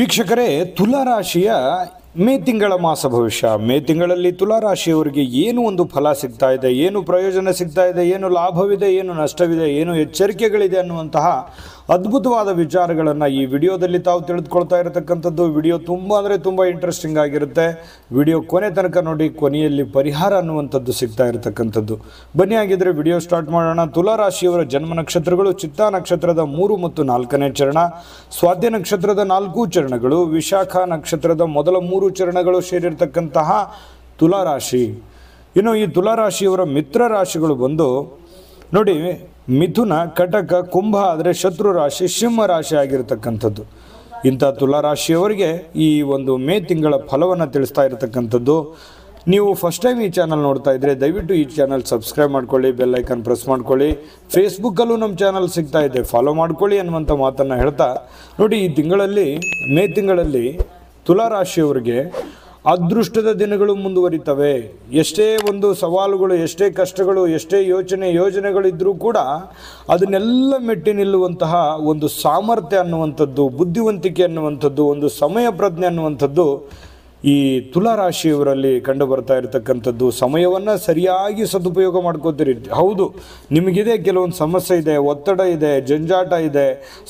ವೀಕ್ಷಕರೇ ತುಲಾರಾಶಿಯ ಮೇ ತಿಂಗಳ ಮಾಸ ಭವಿಷ್ಯ ಮೇ ತಿಂಗಳಲ್ಲಿ ತುಲಾರಾಶಿಯವರಿಗೆ ಏನು ಒಂದು ಫಲ ಸಿಗ್ತಾ ಇದೆ ಏನು ಪ್ರಯೋಜನ ಸಿಗ್ತಾ ಇದೆ ಏನು ಲಾಭವಿದೆ ಏನು ನಷ್ಟವಿದೆ ಏನು ಎಚ್ಚರಿಕೆಗಳಿದೆ ಅನ್ನುವಂತಹ ಅದ್ಭುತವಾದ ವಿಚಾರಗಳನ್ನು ಈ ವಿಡಿಯೋದಲ್ಲಿ ತಾವು ತಿಳಿದುಕೊಳ್ತಾ ಇರತಕ್ಕಂಥದ್ದು ವಿಡಿಯೋ ತುಂಬ ಅಂದರೆ ತುಂಬ ಇಂಟ್ರೆಸ್ಟಿಂಗ್ ಆಗಿರುತ್ತೆ ವಿಡಿಯೋ ಕೊನೆ ತನಕ ನೋಡಿ ಕೊನೆಯಲ್ಲಿ ಪರಿಹಾರ ಅನ್ನುವಂಥದ್ದು ಸಿಗ್ತಾ ಇರತಕ್ಕಂಥದ್ದು ಬನ್ನಿ ಆಗಿದ್ದರೆ ವಿಡಿಯೋ ಸ್ಟಾರ್ಟ್ ಮಾಡೋಣ ತುಲಾರಾಶಿಯವರ ಜನ್ಮ ನಕ್ಷತ್ರಗಳು ಚಿತ್ತಾ ನಕ್ಷತ್ರದ ಮೂರು ಮತ್ತು ನಾಲ್ಕನೇ ಚರಣ ಸ್ವಾಧ್ಯ ನಕ್ಷತ್ರದ ನಾಲ್ಕು ಚರಣಗಳು ವಿಶಾಖ ನಕ್ಷತ್ರದ ಮೊದಲ ಮೂರು ಚರಣಗಳು ಸೇರಿರ್ತಕ್ಕಂತಹ ತುಲಾರಾಶಿ ಇನ್ನು ಈ ತುಲಾರಾಶಿಯವರ ಮಿತ್ರ ರಾಶಿಗಳು ಬಂದು ನೋಡಿ ಮಿಥುನ ಕಟಕ ಕುಂಭ ಆದರೆ ಶತ್ರು ರಾಶಿ ಸಿಂಹ ರಾಶಿ ಆಗಿರತಕ್ಕಂಥದ್ದು ಇಂಥ ತುಲಾರಾಶಿಯವರಿಗೆ ಈ ಒಂದು ಮೇ ತಿಂಗಳ ಫಲವನ್ನು ತಿಳಿಸ್ತಾ ಇರತಕ್ಕಂಥದ್ದು ನೀವು ಫಸ್ಟ್ ಟೈಮ್ ಈ ಚಾನಲ್ ನೋಡ್ತಾ ಇದ್ರೆ ದಯವಿಟ್ಟು ಈ ಚಾನಲ್ ಸಬ್ಸ್ಕ್ರೈಬ್ ಮಾಡ್ಕೊಳ್ಳಿ ಬೆಲ್ಲೈಕನ್ ಪ್ರೆಸ್ ಮಾಡ್ಕೊಳ್ಳಿ ಫೇಸ್ಬುಕ್ಕಲ್ಲೂ ನಮ್ಮ ಚಾನಲ್ ಸಿಗ್ತಾ ಇದೆ ಫಾಲೋ ಮಾಡ್ಕೊಳ್ಳಿ ಅನ್ನುವಂಥ ಮಾತನ್ನು ಹೇಳ್ತಾ ನೋಡಿ ಈ ತಿಂಗಳಲ್ಲಿ ಮೇ ತಿಂಗಳಲ್ಲಿ ತುಲಾರಾಶಿಯವರಿಗೆ ಅದೃಷ್ಟದ ದಿನಗಳು ಮುಂದುವರಿತವೆ ಎಷ್ಟೇ ಒಂದು ಸವಾಲುಗಳು ಎಷ್ಟೇ ಕಷ್ಟಗಳು ಎಷ್ಟೇ ಯೋಚನೆ ಯೋಜನೆಗಳಿದ್ದರೂ ಕೂಡ ಅದನ್ನೆಲ್ಲ ಮೆಟ್ಟಿ ನಿಲ್ಲುವಂತಹ ಒಂದು ಸಾಮರ್ಥ್ಯ ಅನ್ನುವಂಥದ್ದು ಬುದ್ಧಿವಂತಿಕೆ ಅನ್ನುವಂಥದ್ದು ಒಂದು ಸಮಯ ಪ್ರಜ್ಞೆ ಅನ್ನುವಂಥದ್ದು ಈ ತುಲಾರಾಶಿಯವರಲ್ಲಿ ಕಂಡು ಬರ್ತಾ ಇರತಕ್ಕಂಥದ್ದು ಸಮಯವನ್ನು ಸರಿಯಾಗಿ ಸದುಪಯೋಗ ಮಾಡ್ಕೋತೀರಿ ಹೌದು ನಿಮಗಿದೆ ಕೆಲವೊಂದು ಸಮಸ್ಯೆ ಇದೆ ಒತ್ತಡ ಇದೆ ಜಂಜಾಟ ಇದೆ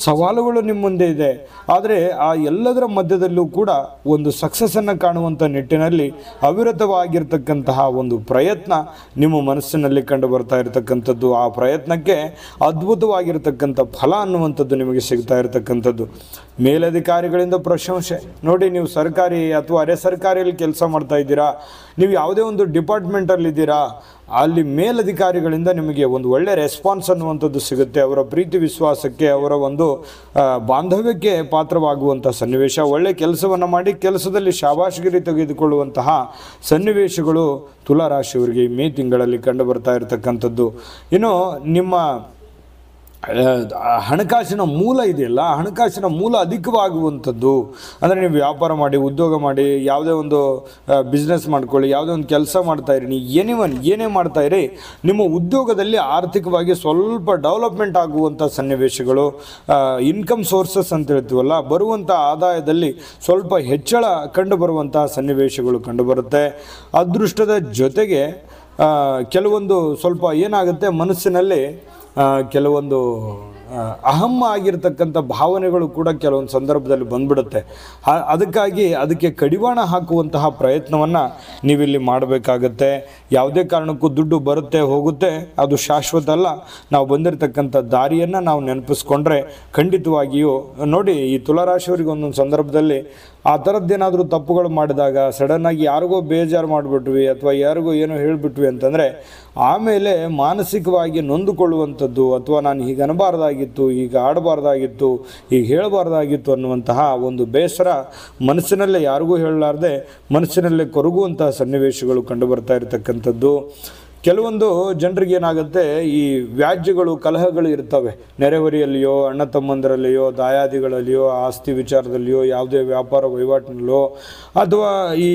ಸವಾಲುಗಳು ನಿಮ್ಮ ಮುಂದೆ ಇದೆ ಆದರೆ ಆ ಎಲ್ಲದರ ಮಧ್ಯದಲ್ಲೂ ಕೂಡ ಒಂದು ಸಕ್ಸಸ್ಸನ್ನು ಕಾಣುವಂಥ ನಿಟ್ಟಿನಲ್ಲಿ ಅವಿರತವಾಗಿರ್ತಕ್ಕಂತಹ ಒಂದು ಪ್ರಯತ್ನ ನಿಮ್ಮ ಮನಸ್ಸಿನಲ್ಲಿ ಕಂಡು ಬರ್ತಾ ಇರತಕ್ಕಂಥದ್ದು ಆ ಪ್ರಯತ್ನಕ್ಕೆ ಅದ್ಭುತವಾಗಿರ್ತಕ್ಕಂಥ ಫಲ ಅನ್ನುವಂಥದ್ದು ನಿಮಗೆ ಸಿಗ್ತಾ ಇರತಕ್ಕಂಥದ್ದು ಮೇಲಧಿಕಾರಿಗಳಿಂದ ಪ್ರಶಂಸೆ ನೋಡಿ ನೀವು ಸರ್ಕಾರಿ ಅಥವಾ ಅರೆ ಸರ್ಕಾರಿಯಲ್ಲಿ ಕೆಲಸ ಮಾಡ್ತಾ ಇದ್ದೀರಾ ನೀವು ಯಾವುದೇ ಒಂದು ಡಿಪಾರ್ಟ್ಮೆಂಟಲ್ಲಿದ್ದೀರಾ ಅಲ್ಲಿ ಮೇಲಧಿಕಾರಿಗಳಿಂದ ನಿಮಗೆ ಒಂದು ಒಳ್ಳೆಯ ರೆಸ್ಪಾನ್ಸ್ ಅನ್ನುವಂಥದ್ದು ಸಿಗುತ್ತೆ ಅವರ ಪ್ರೀತಿ ವಿಶ್ವಾಸಕ್ಕೆ ಅವರ ಒಂದು ಬಾಂಧವ್ಯಕ್ಕೆ ಪಾತ್ರವಾಗುವಂಥ ಸನ್ನಿವೇಶ ಒಳ್ಳೆಯ ಕೆಲಸವನ್ನು ಮಾಡಿ ಕೆಲಸದಲ್ಲಿ ಶಾಬಾಷಗಿರಿ ತೆಗೆದುಕೊಳ್ಳುವಂತಹ ಸನ್ನಿವೇಶಗಳು ತುಲಾರಾಶಿಯವರಿಗೆ ಮೇ ತಿಂಗಳಲ್ಲಿ ಕಂಡು ಬರ್ತಾ ಇರತಕ್ಕಂಥದ್ದು ಇನ್ನು ನಿಮ್ಮ ಹಣಕಾಸಿನ ಮೂಲ ಇದೆಯಲ್ಲ ಹಣಕಾಸಿನ ಮೂಲ ಅಧಿಕವಾಗುವಂಥದ್ದು ಅಂದರೆ ನೀವು ವ್ಯಾಪಾರ ಮಾಡಿ ಉದ್ಯೋಗ ಮಾಡಿ ಯಾವುದೇ ಒಂದು ಬಿಸ್ನೆಸ್ ಮಾಡ್ಕೊಳ್ಳಿ ಯಾವುದೇ ಒಂದು ಕೆಲಸ ಇರಿ ನೀವು ಏನೇ ಏನೇ ಮಾಡ್ತಾಯಿರಿ ನಿಮ್ಮ ಉದ್ಯೋಗದಲ್ಲಿ ಆರ್ಥಿಕವಾಗಿ ಸ್ವಲ್ಪ ಡೆವಲಪ್ಮೆಂಟ್ ಆಗುವಂಥ ಸನ್ನಿವೇಶಗಳು ಇನ್ಕಮ್ ಸೋರ್ಸಸ್ ಅಂತ ಹೇಳ್ತೀವಲ್ಲ ಬರುವಂಥ ಆದಾಯದಲ್ಲಿ ಸ್ವಲ್ಪ ಹೆಚ್ಚಳ ಕಂಡು ಸನ್ನಿವೇಶಗಳು ಕಂಡುಬರುತ್ತೆ ಅದೃಷ್ಟದ ಜೊತೆಗೆ ಕೆಲವೊಂದು ಸ್ವಲ್ಪ ಏನಾಗುತ್ತೆ ಮನಸ್ಸಿನಲ್ಲಿ ಕೆಲವೊಂದು ಅಹಂ ಆಗಿರ್ತಕ್ಕಂಥ ಭಾವನೆಗಳು ಕೂಡ ಕೆಲವೊಂದು ಸಂದರ್ಭದಲ್ಲಿ ಬಂದ್ಬಿಡುತ್ತೆ ಅದಕ್ಕಾಗಿ ಅದಕ್ಕೆ ಕಡಿವಾಣ ಹಾಕುವಂತಹ ಪ್ರಯತ್ನವನ್ನು ನೀವಿಲ್ಲಿ ಮಾಡಬೇಕಾಗತ್ತೆ ಯಾವುದೇ ಕಾರಣಕ್ಕೂ ದುಡ್ಡು ಬರುತ್ತೆ ಹೋಗುತ್ತೆ ಅದು ಶಾಶ್ವತ ಅಲ್ಲ ನಾವು ಬಂದಿರತಕ್ಕಂಥ ದಾರಿಯನ್ನು ನಾವು ನೆನಪಿಸ್ಕೊಂಡ್ರೆ ಖಂಡಿತವಾಗಿಯೂ ನೋಡಿ ಈ ತುಲಾರಾಶಿಯವರಿಗೆ ಒಂದೊಂದು ಸಂದರ್ಭದಲ್ಲಿ ಆ ಥರದ್ದೇನಾದರೂ ತಪ್ಪುಗಳು ಮಾಡಿದಾಗ ಸಡನ್ನಾಗಿ ಯಾರಿಗೋ ಬೇಜಾರು ಮಾಡಿಬಿಟ್ವಿ ಅಥವಾ ಯಾರಿಗೋ ಏನೋ ಹೇಳಿಬಿಟ್ವಿ ಅಂತಂದರೆ ಆಮೇಲೆ ಮಾನಸಿಕವಾಗಿ ನೊಂದುಕೊಳ್ಳುವಂಥದ್ದು ಅಥವಾ ನಾನು ಹೀಗೆ ಅನ್ನಬಾರ್ದಾಗಿ ಮಾಡಬಾರ್ದಾಗಿತ್ತು ಈಗ ಆಡಬಾರ್ದಾಗಿತ್ತು ಈಗ ಹೇಳಬಾರ್ದಾಗಿತ್ತು ಅನ್ನುವಂತಹ ಒಂದು ಬೇಸರ ಮನಸ್ಸಿನಲ್ಲೇ ಯಾರಿಗೂ ಹೇಳಲಾರ್ದೆ ಮನಸ್ಸಿನಲ್ಲೇ ಕೊರಗುವಂತಹ ಸನ್ನಿವೇಶಗಳು ಕಂಡುಬರ್ತಾ ಇರತಕ್ಕಂಥದ್ದು ಕೆಲವೊಂದು ಜನರಿಗೆ ಏನಾಗುತ್ತೆ ಈ ವ್ಯಾಜ್ಯಗಳು ಕಲಹಗಳು ಇರ್ತವೆ ನೆರೆಹೊರೆಯಲ್ಲಿಯೋ ಅಣ್ಣ ತಮ್ಮಂದರಲ್ಲಿಯೋ ದಾಯಾದಿಗಳಲ್ಲಿಯೋ ಆಸ್ತಿ ವಿಚಾರದಲ್ಲಿಯೋ ಯಾವುದೇ ವ್ಯಾಪಾರ ವಹಿವಾಟಿನಲ್ಲೋ ಅಥವಾ ಈ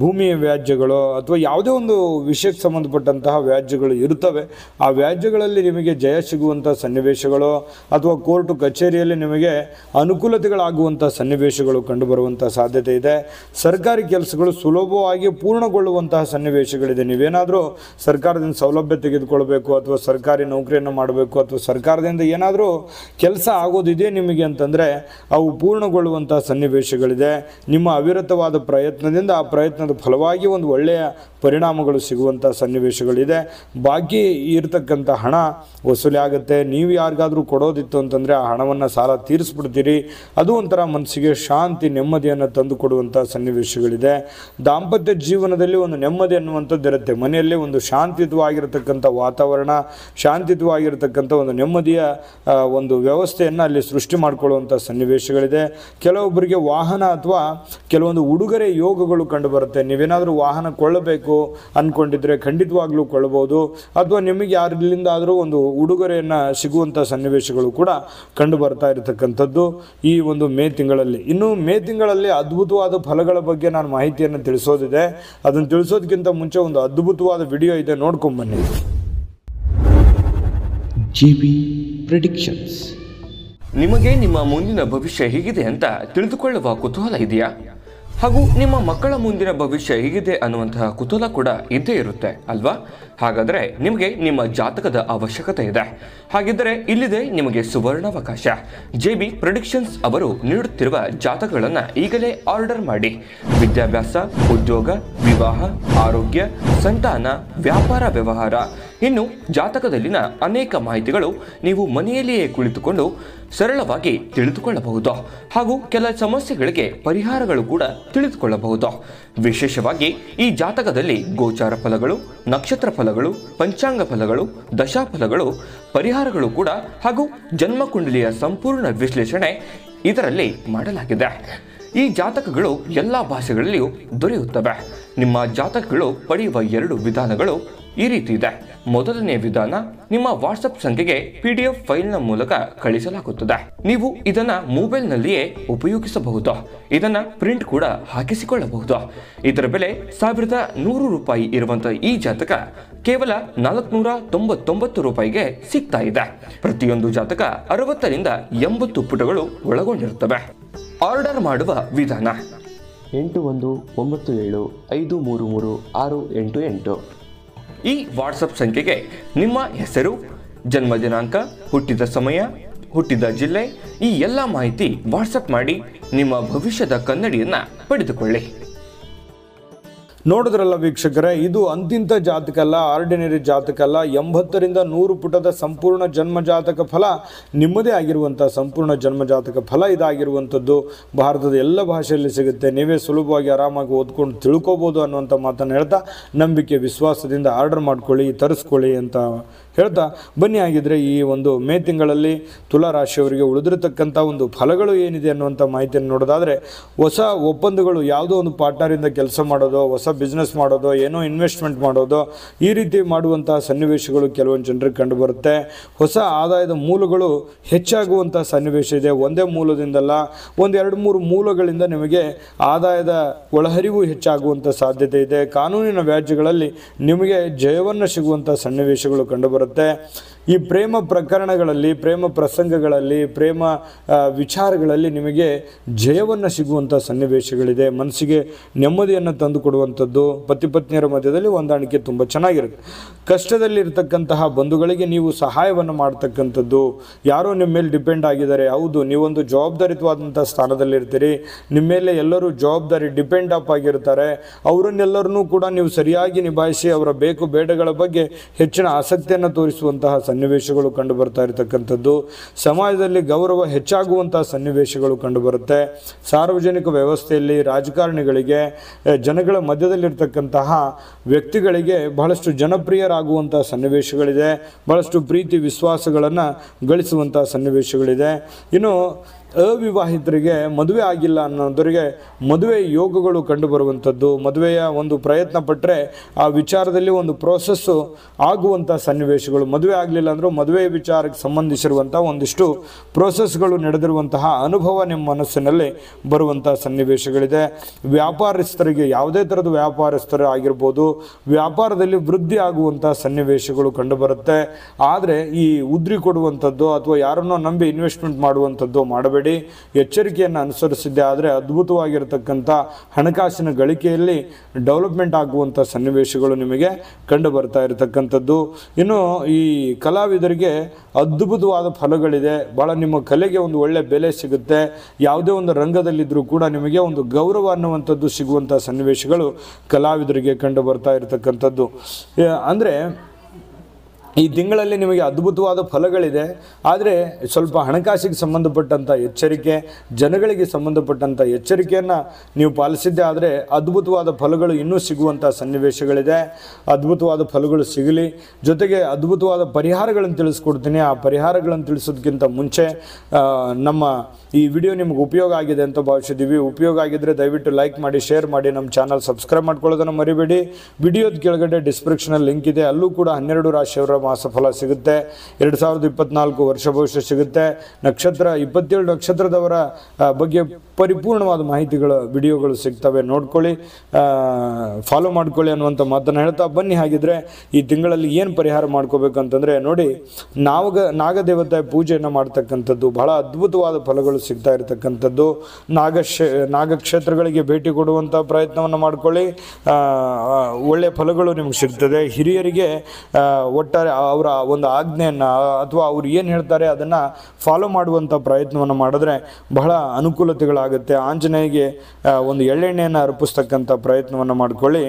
ಭೂಮಿಯ ವ್ಯಾಜ್ಯಗಳು ಅಥವಾ ಯಾವುದೇ ಒಂದು ವಿಷಯಕ್ಕೆ ಸಂಬಂಧಪಟ್ಟಂತಹ ವ್ಯಾಜ್ಯಗಳು ಇರುತ್ತವೆ ಆ ವ್ಯಾಜ್ಯಗಳಲ್ಲಿ ನಿಮಗೆ ಜಯ ಸಿಗುವಂಥ ಸನ್ನಿವೇಶಗಳು ಅಥವಾ ಕೋರ್ಟು ಕಚೇರಿಯಲ್ಲಿ ನಿಮಗೆ ಅನುಕೂಲತೆಗಳಾಗುವಂಥ ಸನ್ನಿವೇಶಗಳು ಕಂಡುಬರುವಂಥ ಸಾಧ್ಯತೆ ಇದೆ ಸರ್ಕಾರಿ ಕೆಲಸಗಳು ಸುಲಭವಾಗಿ ಪೂರ್ಣಗೊಳ್ಳುವಂತಹ ಸನ್ನಿವೇಶಗಳಿದೆ ನೀವೇನಾದರೂ ಸರ್ಕಾರದಿಂದ ಸೌಲಭ್ಯ ತೆಗೆದುಕೊಳ್ಬೇಕು ಅಥವಾ ಸರ್ಕಾರಿ ನೌಕರಿಯನ್ನು ಮಾಡಬೇಕು ಅಥವಾ ಸರ್ಕಾರದಿಂದ ಏನಾದರೂ ಕೆಲಸ ಆಗೋದಿದೆ ನಿಮಗೆ ಅಂತಂದರೆ ಅವು ಪೂರ್ಣಗೊಳ್ಳುವಂಥ ಸನ್ನಿವೇಶಗಳಿದೆ ನಿಮ್ಮ ಅವಿರತವಾದ ಪ್ರಯತ್ನದಿಂದ ಪ್ರಯತ್ನದ ಫಲವಾಗಿ ಒಂದು ಒಳ್ಳೆಯ ಪರಿಣಾಮಗಳು ಸಿಗುವಂಥ ಸನ್ನಿವೇಶಗಳಿದೆ ಬಾಕಿ ಇರತಕ್ಕಂಥ ಹಣ ವಸೂಲಿ ಆಗುತ್ತೆ ನೀವು ಯಾರಿಗಾದರೂ ಕೊಡೋದಿತ್ತು ಅಂತಂದರೆ ಆ ಹಣವನ್ನು ಸಾಲ ತೀರಿಸ್ಬಿಡ್ತೀರಿ ಅದು ಒಂಥರ ಮನಸ್ಸಿಗೆ ಶಾಂತಿ ನೆಮ್ಮದಿಯನ್ನು ತಂದು ಕೊಡುವಂಥ ಸನ್ನಿವೇಶಗಳಿದೆ ದಾಂಪತ್ಯ ಜೀವನದಲ್ಲಿ ಒಂದು ನೆಮ್ಮದಿ ಅನ್ನುವಂಥದ್ದು ಇರುತ್ತೆ ಮನೆಯಲ್ಲಿ ಒಂದು ಶಾಂತಿಯುತವಾಗಿರತಕ್ಕಂಥ ವಾತಾವರಣ ಶಾಂತಿಯುತವಾಗಿರತಕ್ಕಂಥ ಒಂದು ನೆಮ್ಮದಿಯ ಒಂದು ವ್ಯವಸ್ಥೆಯನ್ನು ಅಲ್ಲಿ ಸೃಷ್ಟಿ ಮಾಡಿಕೊಳ್ಳುವಂಥ ಸನ್ನಿವೇಶಗಳಿದೆ ಕೆಲವೊಬ್ಬರಿಗೆ ವಾಹನ ಅಥವಾ ಕೆಲವೊಂದು ಉಡುಗೊರೆ ಯೋಗಗಳು ಕಂಡು ಬರುತ್ತೆ ನೀವೇನಾದರೂ ವಾಹನ ಕೊಳ್ಳಬೇಕು ಅಂದ್ಕೊಂಡಿದ್ರೆ ಖಂಡಿತವಾಗ್ಲೂ ಕೊಳ್ಳಬಹುದು ಅಥವಾ ನಿಮಗೆ ಯಾರಿಲ್ಲಿಂದಾದರೂ ಒಂದು ಉಡುಗೊರೆಯನ್ನು ಸಿಗುವಂಥ ಸನ್ನಿವೇಶಗಳು ಕೂಡ ಕಂಡು ಬರ್ತಾ ಇರತಕ್ಕಂಥದ್ದು ಈ ಒಂದು ಮೇ ತಿಂಗಳಲ್ಲಿ ಇನ್ನು ಮೇ ತಿಂಗಳಲ್ಲಿ ಅದ್ಭುತವಾದ ಫಲಗಳ ಬಗ್ಗೆ ನಾನು ಮಾಹಿತಿಯನ್ನು ತಿಳಿಸೋದಿದೆ ಅದನ್ನು ತಿಳಿಸೋದಕ್ಕಿಂತ ಮುಂಚೆ ಒಂದು ಅದ್ಭುತವಾದ ವಿಡಿಯೋ ಇದೆ ನೋಡ್ಕೊಂಬನ್ನಿ ಬನ್ನಿ ಪ್ರಿಡಿಕ್ಷನ್ಸ್ ನಿಮಗೆ ನಿಮ್ಮ ಮುಂದಿನ ಭವಿಷ್ಯ ಹೇಗಿದೆ ಅಂತ ತಿಳಿದುಕೊಳ್ಳುವ ಕುತೂಹಲ ಇದೆಯಾ ಹಾಗೂ ನಿಮ್ಮ ಮಕ್ಕಳ ಮುಂದಿನ ಭವಿಷ್ಯ ಹೇಗಿದೆ ಅನ್ನುವಂತಹ ಕುತೂಹಲ ಕೂಡ ಇದ್ದೇ ಇರುತ್ತೆ ಅಲ್ವಾ ಹಾಗಾದರೆ ನಿಮಗೆ ನಿಮ್ಮ ಜಾತಕದ ಅವಶ್ಯಕತೆ ಇದೆ ಹಾಗಿದ್ದರೆ ಇಲ್ಲಿದೆ ನಿಮಗೆ ಸುವರ್ಣಾವಕಾಶ ಜೆ ಬಿ ಪ್ರೊಡಿಕ್ಷನ್ಸ್ ಅವರು ನೀಡುತ್ತಿರುವ ಜಾತಕಗಳನ್ನು ಈಗಲೇ ಆರ್ಡರ್ ಮಾಡಿ ವಿದ್ಯಾಭ್ಯಾಸ ಉದ್ಯೋಗ ವಿವಾಹ ಆರೋಗ್ಯ ಸಂತಾನ ವ್ಯಾಪಾರ ವ್ಯವಹಾರ ಇನ್ನು ಜಾತಕದಲ್ಲಿನ ಅನೇಕ ಮಾಹಿತಿಗಳು ನೀವು ಮನೆಯಲ್ಲಿಯೇ ಕುಳಿತುಕೊಂಡು ಸರಳವಾಗಿ ತಿಳಿದುಕೊಳ್ಳಬಹುದು ಹಾಗೂ ಕೆಲ ಸಮಸ್ಯೆಗಳಿಗೆ ಪರಿಹಾರಗಳು ಕೂಡ ತಿಳಿದುಕೊಳ್ಳಬಹುದು ವಿಶೇಷವಾಗಿ ಈ ಜಾತಕದಲ್ಲಿ ಗೋಚಾರ ಫಲಗಳು ನಕ್ಷತ್ರ ಫಲಗಳು ಪಂಚಾಂಗ ಫಲಗಳು ದಶಾಫಲಗಳು ಪರಿಹಾರಗಳು ಕೂಡ ಹಾಗೂ ಜನ್ಮಕುಂಡಲಿಯ ಸಂಪೂರ್ಣ ವಿಶ್ಲೇಷಣೆ ಇದರಲ್ಲಿ ಮಾಡಲಾಗಿದೆ ಈ ಜಾತಕಗಳು ಎಲ್ಲ ಭಾಷೆಗಳಲ್ಲಿಯೂ ದೊರೆಯುತ್ತವೆ ನಿಮ್ಮ ಜಾತಕಗಳು ಪಡೆಯುವ ಎರಡು ವಿಧಾನಗಳು ಈ ರೀತಿ ಇದೆ ಮೊದಲನೆಯ ವಿಧಾನ ನಿಮ್ಮ ವಾಟ್ಸಪ್ ಸಂಖ್ಯೆಗೆ ಪಿ ಡಿ ಎಫ್ ಫೈಲ್ನ ಮೂಲಕ ಕಳಿಸಲಾಗುತ್ತದೆ ನೀವು ಇದನ್ನ ಮೊಬೈಲ್ನಲ್ಲಿಯೇ ಉಪಯೋಗಿಸಬಹುದು ಇದನ್ನ ಪ್ರಿಂಟ್ ಕೂಡ ಹಾಕಿಸಿಕೊಳ್ಳಬಹುದು ಇದರ ಬೆಲೆ ಸಾವಿರದ ನೂರು ರೂಪಾಯಿ ಇರುವಂತಹ ಈ ಜಾತಕ ಕೇವಲ ನಾಲ್ಕುನೂರ ತೊಂಬತ್ತೊಂಬತ್ತು ರೂಪಾಯಿಗೆ ಸಿಗ್ತಾ ಇದೆ ಪ್ರತಿಯೊಂದು ಜಾತಕ ಅರವತ್ತರಿಂದ ಎಂಬತ್ತು ಪುಟಗಳು ಒಳಗೊಂಡಿರುತ್ತವೆ ಆರ್ಡರ್ ಮಾಡುವ ವಿಧಾನ ಎಂಟು ಒಂದು ಒಂಬತ್ತು ಏಳು ಐದು ಮೂರು ಮೂರು ಆರು ಎಂಟು ಎಂಟು ಈ ವಾಟ್ಸಪ್ ಸಂಖ್ಯೆಗೆ ನಿಮ್ಮ ಹೆಸರು ಜನ್ಮ ದಿನಾಂಕ ಹುಟ್ಟಿದ ಸಮಯ ಹುಟ್ಟಿದ ಜಿಲ್ಲೆ ಈ ಎಲ್ಲ ಮಾಹಿತಿ ವಾಟ್ಸಪ್ ಮಾಡಿ ನಿಮ್ಮ ಭವಿಷ್ಯದ ಕನ್ನಡಿಯನ್ನು ಪಡೆದುಕೊಳ್ಳಿ ನೋಡಿದ್ರಲ್ಲ ವೀಕ್ಷಕರೇ ಇದು ಅಂತಿಂತ ಜಾತಕಲ್ಲ ಆರ್ಡಿನರಿ ಜಾತಕಲ್ಲ ಎಂಬತ್ತರಿಂದ ನೂರು ಪುಟದ ಸಂಪೂರ್ಣ ಜನ್ಮ ಜಾತಕ ಫಲ ನಿಮ್ಮದೇ ಆಗಿರುವಂಥ ಸಂಪೂರ್ಣ ಜನ್ಮ ಜಾತಕ ಫಲ ಇದಾಗಿರುವಂಥದ್ದು ಭಾರತದ ಎಲ್ಲ ಭಾಷೆಯಲ್ಲಿ ಸಿಗುತ್ತೆ ನೀವೇ ಸುಲಭವಾಗಿ ಆರಾಮಾಗಿ ಓದ್ಕೊಂಡು ತಿಳ್ಕೊಬೋದು ಅನ್ನುವಂಥ ಮಾತನ್ನು ಹೇಳ್ತಾ ನಂಬಿಕೆ ವಿಶ್ವಾಸದಿಂದ ಆರ್ಡರ್ ಮಾಡ್ಕೊಳ್ಳಿ ತರಿಸ್ಕೊಳ್ಳಿ ಅಂತ ಹೇಳ್ತಾ ಬನ್ನಿ ಆಗಿದ್ದರೆ ಈ ಒಂದು ಮೇ ತಿಂಗಳಲ್ಲಿ ತುಲಾರಾಶಿಯವರಿಗೆ ಉಳಿದಿರತಕ್ಕಂಥ ಒಂದು ಫಲಗಳು ಏನಿದೆ ಅನ್ನುವಂಥ ಮಾಹಿತಿಯನ್ನು ನೋಡೋದಾದರೆ ಹೊಸ ಒಪ್ಪಂದಗಳು ಯಾವುದೋ ಒಂದು ಪಾರ್ಟ್ನರಿಂದ ಕೆಲಸ ಮಾಡೋದು ಹೊಸ ಬಿಸ್ನೆಸ್ ಮಾಡೋದು ಏನೋ ಇನ್ವೆಸ್ಟ್ಮೆಂಟ್ ಮಾಡೋದು ಈ ರೀತಿ ಮಾಡುವಂಥ ಸನ್ನಿವೇಶಗಳು ಕೆಲವೊಂದು ಜನರಿಗೆ ಕಂಡುಬರುತ್ತೆ ಹೊಸ ಆದಾಯದ ಮೂಲಗಳು ಹೆಚ್ಚಾಗುವಂಥ ಸನ್ನಿವೇಶ ಇದೆ ಒಂದೇ ಮೂಲದಿಂದಲ್ಲ ಒಂದು ಎರಡು ಮೂರು ಮೂಲಗಳಿಂದ ನಿಮಗೆ ಆದಾಯದ ಒಳಹರಿವು ಹೆಚ್ಚಾಗುವಂಥ ಸಾಧ್ಯತೆ ಇದೆ ಕಾನೂನಿನ ವ್ಯಾಜ್ಯಗಳಲ್ಲಿ ನಿಮಗೆ ಜಯವನ್ನು ಸಿಗುವಂಥ ಸನ್ನಿವೇಶಗಳು ಕಂಡುಬರುತ್ತೆ of death. ಈ ಪ್ರೇಮ ಪ್ರಕರಣಗಳಲ್ಲಿ ಪ್ರೇಮ ಪ್ರಸಂಗಗಳಲ್ಲಿ ಪ್ರೇಮ ವಿಚಾರಗಳಲ್ಲಿ ನಿಮಗೆ ಜಯವನ್ನು ಸಿಗುವಂಥ ಸನ್ನಿವೇಶಗಳಿದೆ ಮನಸ್ಸಿಗೆ ನೆಮ್ಮದಿಯನ್ನು ತಂದುಕೊಡುವಂಥದ್ದು ಪತಿ ಪತ್ನಿಯರ ಮಧ್ಯದಲ್ಲಿ ಹೊಂದಾಣಿಕೆ ತುಂಬ ಚೆನ್ನಾಗಿರುತ್ತೆ ಕಷ್ಟದಲ್ಲಿರ್ತಕ್ಕಂತಹ ಬಂಧುಗಳಿಗೆ ನೀವು ಸಹಾಯವನ್ನು ಮಾಡ್ತಕ್ಕಂಥದ್ದು ಯಾರೋ ನಿಮ್ಮ ಮೇಲೆ ಡಿಪೆಂಡ್ ಆಗಿದ್ದಾರೆ ಹೌದು ನೀವೊಂದು ಜವಾಬ್ದಾರಿತವಾದಂಥ ಸ್ಥಾನದಲ್ಲಿರ್ತೀರಿ ನಿಮ್ಮ ಮೇಲೆ ಎಲ್ಲರೂ ಜವಾಬ್ದಾರಿ ಡಿಪೆಂಡ್ ಅಪ್ ಆಗಿರ್ತಾರೆ ಅವರನ್ನೆಲ್ಲರನ್ನೂ ಕೂಡ ನೀವು ಸರಿಯಾಗಿ ನಿಭಾಯಿಸಿ ಅವರ ಬೇಕು ಬೇಡಗಳ ಬಗ್ಗೆ ಹೆಚ್ಚಿನ ಆಸಕ್ತಿಯನ್ನು ತೋರಿಸುವಂತಹ ಸನ್ನಿ ಸನ್ನಿವೇಶಗಳು ಕಂಡುಬರ್ತಾ ಇರತಕ್ಕಂಥದ್ದು ಸಮಾಜದಲ್ಲಿ ಗೌರವ ಹೆಚ್ಚಾಗುವಂಥ ಸನ್ನಿವೇಶಗಳು ಕಂಡುಬರುತ್ತೆ ಸಾರ್ವಜನಿಕ ವ್ಯವಸ್ಥೆಯಲ್ಲಿ ರಾಜಕಾರಣಿಗಳಿಗೆ ಜನಗಳ ಮಧ್ಯದಲ್ಲಿರ್ತಕ್ಕಂತಹ ವ್ಯಕ್ತಿಗಳಿಗೆ ಬಹಳಷ್ಟು ಜನಪ್ರಿಯರಾಗುವಂಥ ಸನ್ನಿವೇಶಗಳಿದೆ ಬಹಳಷ್ಟು ಪ್ರೀತಿ ವಿಶ್ವಾಸಗಳನ್ನು ಗಳಿಸುವಂಥ ಸನ್ನಿವೇಶಗಳಿದೆ ಇನ್ನು ಅವಿವಾಹಿತರಿಗೆ ಮದುವೆ ಆಗಿಲ್ಲ ಅನ್ನೋದರಿಗೆ ಮದುವೆ ಯೋಗಗಳು ಕಂಡುಬರುವಂಥದ್ದು ಮದುವೆಯ ಒಂದು ಪ್ರಯತ್ನ ಪಟ್ಟರೆ ಆ ವಿಚಾರದಲ್ಲಿ ಒಂದು ಪ್ರೋಸೆಸ್ಸು ಆಗುವಂಥ ಸನ್ನಿವೇಶಗಳು ಮದುವೆ ಆಗಲಿಲ್ಲ ಅಂದರೂ ಮದುವೆ ವಿಚಾರಕ್ಕೆ ಸಂಬಂಧಿಸಿರುವಂಥ ಒಂದಿಷ್ಟು ಪ್ರೋಸೆಸ್ಗಳು ನಡೆದಿರುವಂತಹ ಅನುಭವ ನಿಮ್ಮ ಮನಸ್ಸಿನಲ್ಲಿ ಬರುವಂಥ ಸನ್ನಿವೇಶಗಳಿದೆ ವ್ಯಾಪಾರಸ್ಥರಿಗೆ ಯಾವುದೇ ಥರದ ವ್ಯಾಪಾರಸ್ಥರು ಆಗಿರ್ಬೋದು ವ್ಯಾಪಾರದಲ್ಲಿ ವೃದ್ಧಿ ಆಗುವಂಥ ಸನ್ನಿವೇಶಗಳು ಕಂಡುಬರುತ್ತೆ ಆದರೆ ಈ ಉದ್ರಿ ಕೊಡುವಂಥದ್ದು ಅಥವಾ ಯಾರನ್ನೋ ನಂಬಿ ಇನ್ವೆಸ್ಟ್ಮೆಂಟ್ ಮಾಡುವಂಥದ್ದು ಮಾಡಬೇಕು ಮಾಡಬೇಡಿ ಎಚ್ಚರಿಕೆಯನ್ನು ಅನುಸರಿಸಿದ್ದೆ ಆದರೆ ಅದ್ಭುತವಾಗಿರತಕ್ಕಂಥ ಹಣಕಾಸಿನ ಗಳಿಕೆಯಲ್ಲಿ ಡೆವಲಪ್ಮೆಂಟ್ ಆಗುವಂಥ ಸನ್ನಿವೇಶಗಳು ನಿಮಗೆ ಕಂಡು ಬರ್ತಾ ಇರತಕ್ಕಂಥದ್ದು ಇನ್ನು ಈ ಕಲಾವಿದರಿಗೆ ಅದ್ಭುತವಾದ ಫಲಗಳಿದೆ ಭಾಳ ನಿಮ್ಮ ಕಲೆಗೆ ಒಂದು ಒಳ್ಳೆ ಬೆಲೆ ಸಿಗುತ್ತೆ ಯಾವುದೇ ಒಂದು ರಂಗದಲ್ಲಿದ್ದರೂ ಕೂಡ ನಿಮಗೆ ಒಂದು ಗೌರವ ಅನ್ನುವಂಥದ್ದು ಸಿಗುವಂಥ ಸನ್ನಿವೇಶಗಳು ಕಲಾವಿದರಿಗೆ ಕಂಡು ಬರ್ತಾ ಇರತಕ್ಕಂಥದ್ದು ಅಂದರೆ ಈ ತಿಂಗಳಲ್ಲಿ ನಿಮಗೆ ಅದ್ಭುತವಾದ ಫಲಗಳಿದೆ ಆದರೆ ಸ್ವಲ್ಪ ಹಣಕಾಸಿಗೆ ಸಂಬಂಧಪಟ್ಟಂಥ ಎಚ್ಚರಿಕೆ ಜನಗಳಿಗೆ ಸಂಬಂಧಪಟ್ಟಂಥ ಎಚ್ಚರಿಕೆಯನ್ನು ನೀವು ಪಾಲಿಸಿದ್ದೆ ಆದರೆ ಅದ್ಭುತವಾದ ಫಲಗಳು ಇನ್ನೂ ಸಿಗುವಂಥ ಸನ್ನಿವೇಶಗಳಿದೆ ಅದ್ಭುತವಾದ ಫಲಗಳು ಸಿಗಲಿ ಜೊತೆಗೆ ಅದ್ಭುತವಾದ ಪರಿಹಾರಗಳನ್ನು ತಿಳಿಸ್ಕೊಡ್ತೀನಿ ಆ ಪರಿಹಾರಗಳನ್ನು ತಿಳಿಸೋದಕ್ಕಿಂತ ಮುಂಚೆ ನಮ್ಮ ಈ ವಿಡಿಯೋ ನಿಮ್ಗೆ ಉಪಯೋಗ ಆಗಿದೆ ಅಂತ ಭಾವಿಸಿದ್ದೀವಿ ಉಪಯೋಗ ಆಗಿದ್ದರೆ ದಯವಿಟ್ಟು ಲೈಕ್ ಮಾಡಿ ಶೇರ್ ಮಾಡಿ ನಮ್ಮ ಚಾನಲ್ ಸಬ್ಸ್ಕ್ರೈಬ್ ಮಾಡ್ಕೊಳ್ಳೋದನ್ನು ಮರಿಬೇಡಿ ವಿಡಿಯೋದ ಕೆಳಗಡೆ ಡಿಸ್ಕ್ರಿಪ್ಷನಲ್ಲಿ ಲಿಂಕ್ ಇದೆ ಅಲ್ಲೂ ಕೂಡ ಹನ್ನೆರಡು ರಾಶಿಯವರ ಮಾಸ ಫಲ ಸಿಗುತ್ತೆ ಎರಡು ಸಾವಿರದ ಇಪ್ಪತ್ನಾಲ್ಕು ವರ್ಷ ಭವಿಷ್ಯ ಸಿಗುತ್ತೆ ನಕ್ಷತ್ರ ಇಪ್ಪತ್ತೇಳು ನಕ್ಷತ್ರದವರ ಬಗ್ಗೆ ಪರಿಪೂರ್ಣವಾದ ಮಾಹಿತಿಗಳ ವಿಡಿಯೋಗಳು ಸಿಗ್ತವೆ ನೋಡ್ಕೊಳ್ಳಿ ಫಾಲೋ ಮಾಡ್ಕೊಳ್ಳಿ ಅನ್ನುವಂಥ ಮಾತನ್ನು ಹೇಳ್ತಾ ಬನ್ನಿ ಹಾಗಿದ್ರೆ ಈ ತಿಂಗಳಲ್ಲಿ ಏನು ಪರಿಹಾರ ಮಾಡ್ಕೋಬೇಕಂತಂದರೆ ನೋಡಿ ನಾಗ ನಾಗದೇವತೆ ಪೂಜೆಯನ್ನು ಮಾಡ್ತಕ್ಕಂಥದ್ದು ಬಹಳ ಅದ್ಭುತವಾದ ಫಲಗಳು ಸಿಗ್ತಾ ಇರತಕ್ಕಂಥದ್ದು ನಾಗಶ ನಾಗಕ್ಷೇತ್ರಗಳಿಗೆ ಭೇಟಿ ಕೊಡುವಂಥ ಪ್ರಯತ್ನವನ್ನು ಮಾಡ್ಕೊಳ್ಳಿ ಒಳ್ಳೆಯ ಫಲಗಳು ನಿಮ್ಗೆ ಸಿಗ್ತದೆ ಹಿರಿಯರಿಗೆ ಒಟ್ಟಾರೆ ಅವರ ಒಂದು ಆಜ್ಞೆಯನ್ನು ಅಥವಾ ಅವ್ರು ಏನು ಹೇಳ್ತಾರೆ ಅದನ್ನು ಫಾಲೋ ಮಾಡುವಂಥ ಪ್ರಯತ್ನವನ್ನು ಮಾಡಿದ್ರೆ ಬಹಳ ಅನುಕೂಲತೆಗಳಾಗ ಆಗುತ್ತೆ ಆಂಜನೇಯಗೆ ಒಂದು ಎಳ್ಳೆಣ್ಣೆಯನ್ನು ಅರ್ಪಿಸ್ತಕ್ಕಂಥ ಪ್ರಯತ್ನವನ್ನು ಮಾಡಿಕೊಳ್ಳಿ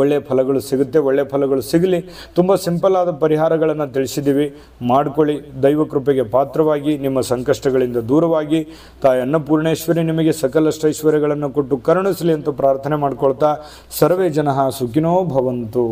ಒಳ್ಳೆಯ ಫಲಗಳು ಸಿಗುತ್ತೆ ಒಳ್ಳೆಯ ಫಲಗಳು ಸಿಗಲಿ ತುಂಬ ಸಿಂಪಲ್ ಆದ ಪರಿಹಾರಗಳನ್ನು ತಿಳಿಸಿದ್ದೀವಿ ಮಾಡಿಕೊಳ್ಳಿ ದೈವ ಕೃಪೆಗೆ ಪಾತ್ರವಾಗಿ ನಿಮ್ಮ ಸಂಕಷ್ಟಗಳಿಂದ ದೂರವಾಗಿ ತಾಯಿ ಅನ್ನಪೂರ್ಣೇಶ್ವರಿ ನಿಮಗೆ ಸಕಲಷ್ಟು ಐಶ್ವರ್ಯಗಳನ್ನು ಕೊಟ್ಟು ಕರುಣಿಸಲಿ ಅಂತ ಪ್ರಾರ್ಥನೆ ಮಾಡ್ಕೊಳ್ತಾ ಸರ್ವೇ ಜನ ಸುಖಿನೋ ಭವಂತು